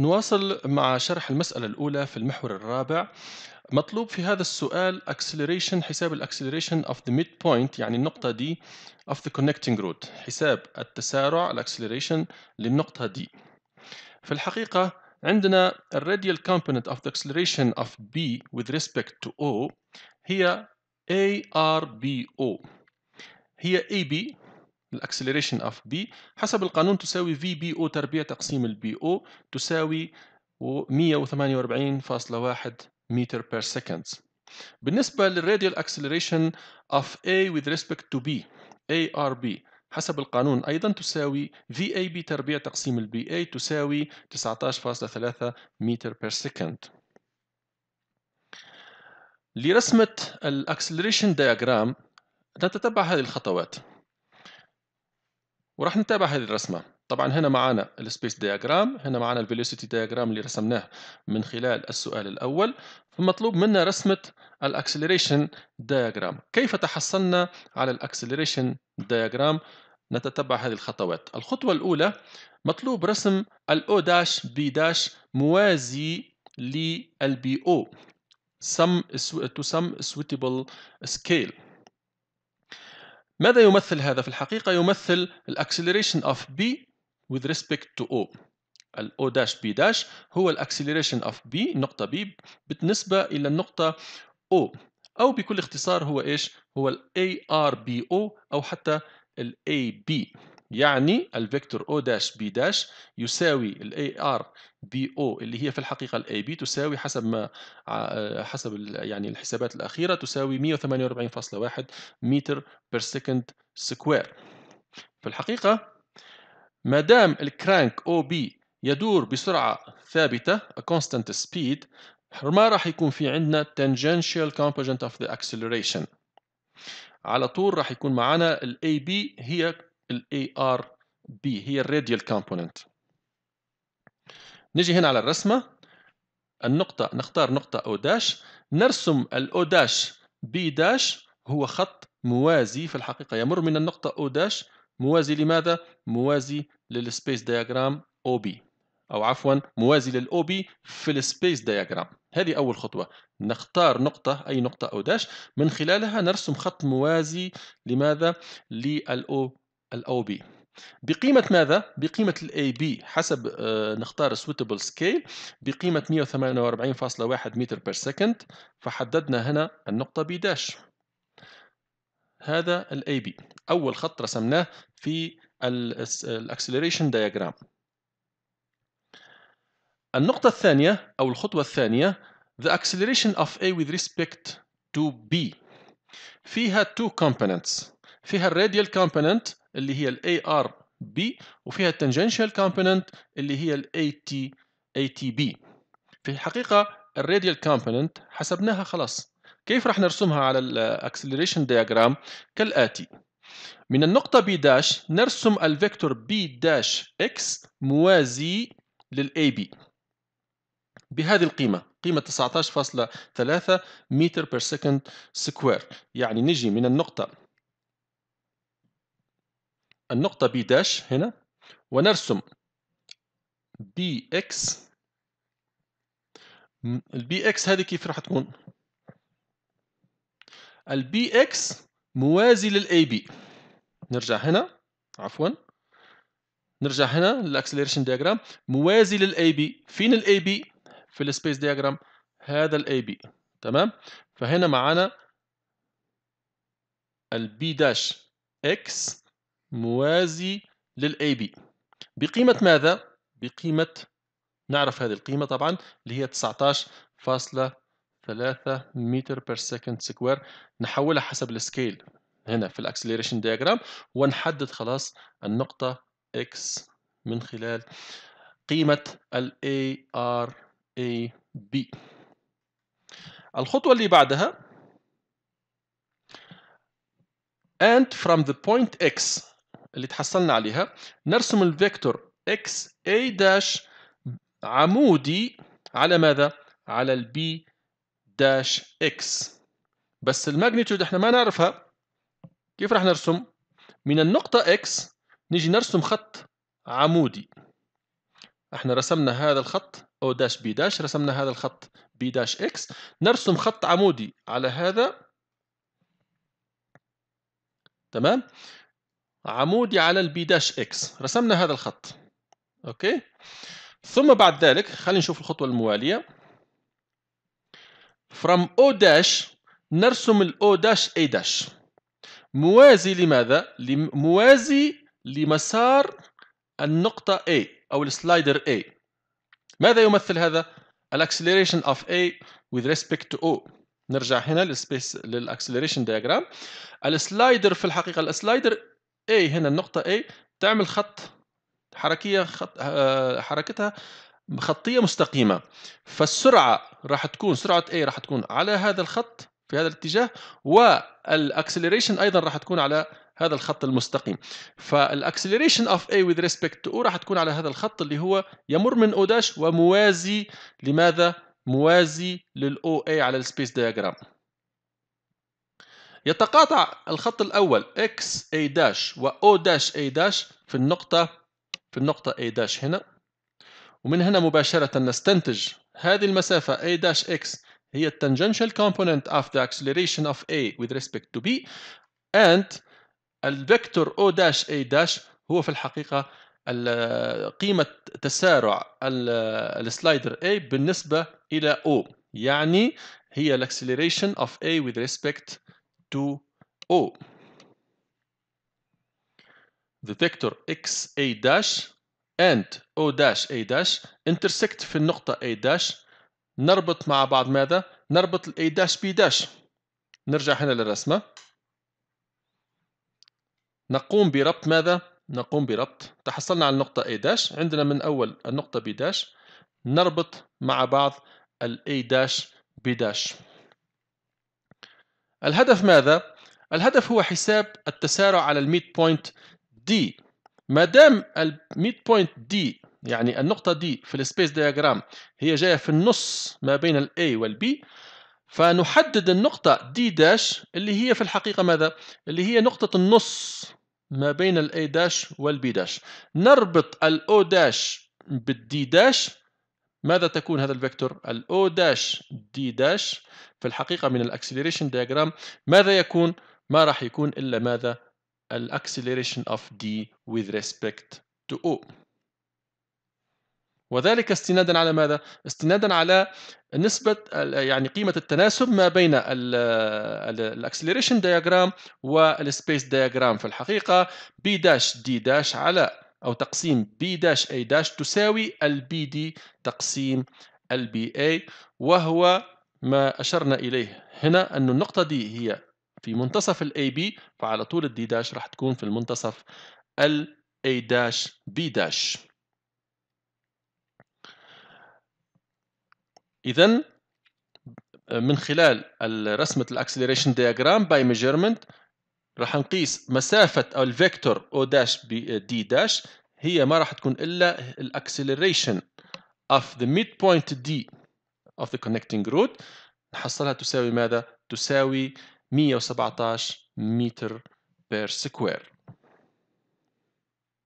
نواصل مع شرح المسألة الأولى في المحور الرابع مطلوب في هذا السؤال acceleration حساب acceleration of the midpoint يعني النقطة دي of the connecting road حساب التسارع acceleration للنقطة دي في الحقيقة عندنا الراديال component of the acceleration of B with respect to O هي ARBO هي AB الاكسلريشن اوف بي حسب القانون تساوي في بي او تربيع تقسيم البي او تساوي 148.1 متر بير سكند بالنسبة للراديال acceleration of A with respect to B ARB حسب القانون أيضا تساوي VAB تربيع تقسيم البي اي تساوي 19.3 متر بير سكند لرسمة الاكسلريشن دياجرام نتتبع هذه الخطوات وراح نتابع هذه الرسمة طبعا هنا معانا السبيس دياجرام هنا معانا الفيلوسيتي دياجرام اللي رسمناه من خلال السؤال الأول فمطلوب منا رسمة الاكسلريشن دياجرام كيف تحصلنا على الاكسلريشن دياجرام نتتبع هذه الخطوات الخطوة الأولى مطلوب رسم الأو داش بي داش موازي للبي أو some to some suitable scale ماذا يمثل هذا في الحقيقة؟ يمثل الاكسلريشن of B with respect to O الـ O dash B dash هو الاكسلريشن of B نقطة B بالنسبة إلى النقطة O أو بكل اختصار هو إيش؟ هو ال ARBO أو حتى ال AB يعني الفيكتور O داش بي داش يساوي ال بي او اللي هي في الحقيقة ال بي تساوي حسب ما آه، حسب يعني الحسابات الأخيرة تساوي 148.1 متر بير سكند سكوير في الحقيقة ما دام الكرانك بي يدور بسرعة ثابتة a constant speed ما راح يكون في عندنا tangential component of the acceleration على طول راح يكون معنا ال بي هي ال ARB بي هي الراديال كومبوننت نجي هنا على الرسمه النقطه نختار نقطه O داش نرسم O داش B داش هو خط موازي في الحقيقه يمر من النقطه O داش موازي لماذا موازي للسبيس دياجرام OB او عفوا موازي للاو OB في السبيس دياجرام هذه اول خطوه نختار نقطه اي نقطه او داش من خلالها نرسم خط موازي لماذا للاو الاو بي بقيمة ماذا؟ بقيمة ال AB حسب آه، نختار suitable scale بقيمة 148.1 متر بير سكند فحددنا هنا النقطة B داش هذا ال AB أول خط رسمناه في الاكسلريشن دياجرام النقطة الثانية أو الخطوة الثانية the acceleration of A with respect to B فيها two components فيها الراديال component اللي هي الاي ار بي وفيها التنجنشال كومبوننت اللي هي الاي تي اي تي بي في الحقيقه الراديال كومبوننت حسبناها خلاص كيف راح نرسمها على الاكسلريشن دياجرام كالاتي من النقطة B داش نرسم الفيكتور B داش X موازي للأي بي بهذه القيمة قيمة 19.3 متر بير سكند سكوير يعني نجي من النقطة النقطة بي داش هنا ونرسم BX البي اكس هذه كيف راح تكون؟ البي اكس موازي للاي بي نرجع هنا عفوا نرجع هنا للاكسلريشن دياجرام موازي للاي بي فين الاي بي؟ في السبيس دياجرام هذا الاي بي تمام؟ فهنا معانا البي داش اكس موازي للاي بي بقيمة ماذا؟ بقيمة نعرف هذه القيمة طبعا اللي هي 19.3 متر بير سكند سكوير نحولها حسب السكيل هنا في الاكسلريشن دياجرام ونحدد خلاص النقطة X من خلال قيمة ال ARAB الخطوة اللي بعدها and from the point X اللي تحصلنا عليها نرسم الفيكتور اكس اي داش عمودي على ماذا؟ على البي داش اكس بس الماجنتيود احنا ما نعرفها كيف راح نرسم؟ من النقطة اكس نيجي نرسم خط عمودي احنا رسمنا هذا الخط او داش بي داش رسمنا هذا الخط بي داش اكس نرسم خط عمودي على هذا تمام عمودي على البي داش اكس رسمنا هذا الخط اوكي ثم بعد ذلك خلينا نشوف الخطوه المواليه from O داش نرسم الاو O داش A داش موازي لماذا موازي لمسار النقطه A او السلايدر A ماذا يمثل هذا الاكسلريشن of A with respect to O نرجع هنا للسبيس للاكسلريشن دياجرام السلايدر في الحقيقه السلايدر A هنا النقطة A تعمل خط حركية خط آه، حركتها خطية مستقيمة فالسرعة راح تكون سرعة A راح تكون على هذا الخط في هذا الاتجاه والاكسلريشن ايضا راح تكون على هذا الخط المستقيم فالاكسلريشن اوف A with respect to O راح تكون على هذا الخط اللي هو يمر من O' وموازي لماذا؟ موازي للأو A على السبيس دياجرام يتقاطع الخط الأول x a داش و o داش a داش في النقطة في النقطة a داش هنا ومن هنا مباشرة نستنتج هذه المسافة a داش x هي التانجنشال كومبوننت of the acceleration of a with respect to b and الفيكتور o داش a داش هو في الحقيقة قيمة تسارع السلايدر A بالنسبة إلى O يعني هي الاكسلريشن of A with respect to O. The vector x A dash and O dash A dash intersect في النقطة A dash نربط مع بعض ماذا؟ نربط ال A dash B dash نرجع هنا للرسمة نقوم بربط ماذا؟ نقوم بربط تحصلنا على النقطة A dash عندنا من أول النقطة B dash نربط مع بعض ال A dash B dash الهدف ماذا؟ الهدف هو حساب التسارع على الميد بوينت دي ما دام الميد بوينت دي يعني النقطة دي في السبيس دياجرام هي جاية في النص ما بين الـ A والـ B فنحدد النقطة دي داش اللي هي في الحقيقة ماذا؟ اللي هي نقطة النص ما بين الـ A داش والـ B داش نربط الـ O داش بالدي داش ماذا تكون هذا الفيكتور الاو داش دي داش في الحقيقه من الاكسلريشن دياجرام ماذا يكون ما راح يكون الا ماذا الاكسلريشن اوف دي with respect to o وذلك استنادا على ماذا استنادا على نسبه يعني قيمه التناسب ما بين الاكسلريشن دياجرام والسبيس دياجرام في الحقيقه بي داش دي داش على أو تقسيم B داش A داش تساوي البي دي تقسيم البي اي وهو ما أشرنا إليه هنا أن النقطة دي هي في منتصف الاي بي فعلى طول الدي داش راح تكون في المنتصف الاي داش بي داش إذا من خلال رسمة الاكسلريشن دياجرام باي ميجرمنت راح نقيس مسافة أو الفيكتور O داش آه، D داش هي ما راح تكون إلا الأكسلريشن of the midpoint D of the connecting road نحصلها تساوي ماذا؟ تساوي 117 متر بير سكوير